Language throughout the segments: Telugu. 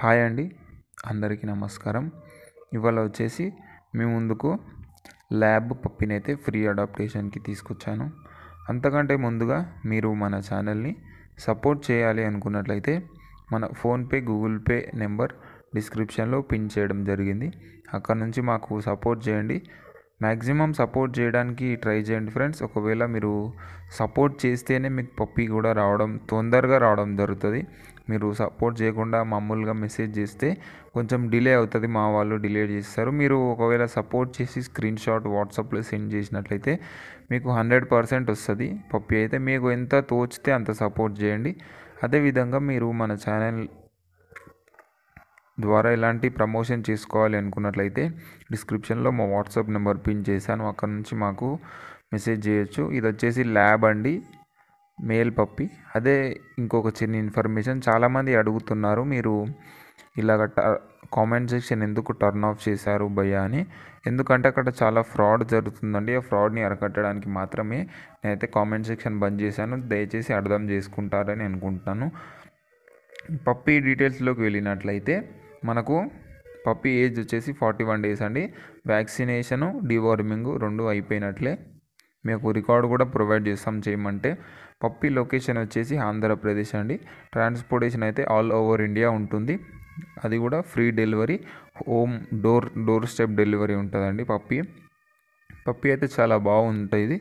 హాయ్ అండి అందరికీ నమస్కారం ఇవాళ వచ్చేసి మీ ముందుకు ల్యాబ్ పప్పిని అయితే ఫ్రీ అడాప్టేషన్కి తీసుకొచ్చాను అంతకంటే ముందుగా మీరు మన ఛానల్ని సపోర్ట్ చేయాలి అనుకున్నట్లయితే మన ఫోన్పే గూగుల్ పే నెంబర్ డిస్క్రిప్షన్లో పిన్ చేయడం జరిగింది అక్కడ నుంచి మాకు సపోర్ట్ చేయండి మ్యాక్సిమం సపోర్ట్ చేయడానికి ట్రై చేయండి ఫ్రెండ్స్ ఒకవేళ మీరు సపోర్ట్ చేస్తేనే మీకు పప్పి కూడా రావడం తొందరగా రావడం జరుగుతుంది మీరు సపోర్ట్ చేయకుండా మామూలుగా మెసేజ్ చేస్తే కొంచెం డిలే అవుతుంది మా వాళ్ళు డిలే చేస్తారు మీరు ఒకవేళ సపోర్ట్ చేసి స్క్రీన్ షాట్ వాట్సాప్లో సెండ్ చేసినట్లయితే మీకు హండ్రెడ్ పర్సెంట్ వస్తుంది పప్పి అయితే మీకు ఎంత తోచితే అంత సపోర్ట్ చేయండి అదేవిధంగా మీరు మన ఛానల్ ద్వారా ఇలాంటి ప్రమోషన్ చేసుకోవాలి అనుకున్నట్లయితే డిస్క్రిప్షన్లో మా వాట్సాప్ నెంబర్ పిన్ చేశాను అక్కడ నుంచి మాకు మెసేజ్ చేయొచ్చు ఇది వచ్చేసి ల్యాబ్ అండి మెయిల్ పప్పి అదే ఇంకొక చిన్న ఇన్ఫర్మేషన్ చాలామంది అడుగుతున్నారు మీరు ఇలాగ కామెంట్ సెక్షన్ ఎందుకు టర్న్ ఆఫ్ చేశారు భయ్యా అని ఎందుకంటే అక్కడ చాలా ఫ్రాడ్ జరుగుతుందండి ఆ ఫ్రాడ్ని అరకట్టడానికి మాత్రమే నేనైతే కామెంట్ సెక్షన్ బంద్ చేశాను దయచేసి అర్థం చేసుకుంటారని అనుకుంటున్నాను పప్పి డీటెయిల్స్లోకి వెళ్ళినట్లయితే మనకు పప్పి ఏజ్ వచ్చేసి ఫార్టీ వన్ డేస్ అండి వ్యాక్సినేషను డివార్మింగ్ రెండు అయిపోయినట్లే మీకు రికార్డు కూడా ప్రొవైడ్ చేస్తాం చేయమంటే పప్పి లొకేషన్ వచ్చేసి ఆంధ్రప్రదేశ్ అండి ట్రాన్స్పోర్టేషన్ అయితే ఆల్ ఓవర్ ఇండియా ఉంటుంది అది కూడా free delivery home door door step delivery ఉంటుందండి పప్పి పప్పి అయితే చాలా బాగుంటుంది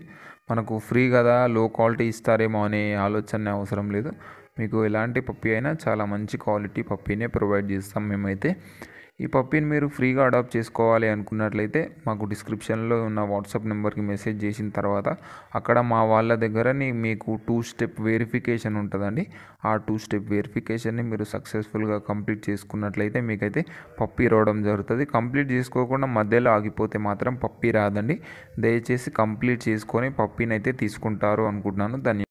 మనకు ఫ్రీ కదా లో క్వాలిటీ ఇస్తారేమో అనే ఆలోచన అవసరం లేదు మీకు ఎలాంటి పప్పి అయినా చాలా మంచి క్వాలిటీ పప్పీనే ప్రొవైడ్ చేస్తాం మేమైతే ఈ పప్పీని మీరు ఫ్రీగా అడాప్ట్ చేసుకోవాలి అనుకున్నట్లయితే మాకు డిస్క్రిప్షన్లో ఉన్న వాట్సాప్ నెంబర్కి మెసేజ్ చేసిన తర్వాత అక్కడ మా వాళ్ళ దగ్గర మీకు టూ స్టెప్ వెరిఫికేషన్ ఉంటుందండి ఆ టూ స్టెప్ వెరిఫికేషన్ని మీరు సక్సెస్ఫుల్గా కంప్లీట్ చేసుకున్నట్లయితే మీకైతే పప్పీ రావడం జరుగుతుంది కంప్లీట్ చేసుకోకుండా మధ్యలో ఆగిపోతే మాత్రం పప్పీ రాదండి దయచేసి కంప్లీట్ చేసుకొని పప్పీని అయితే తీసుకుంటారు అనుకుంటున్నాను ధన్యవాదాలు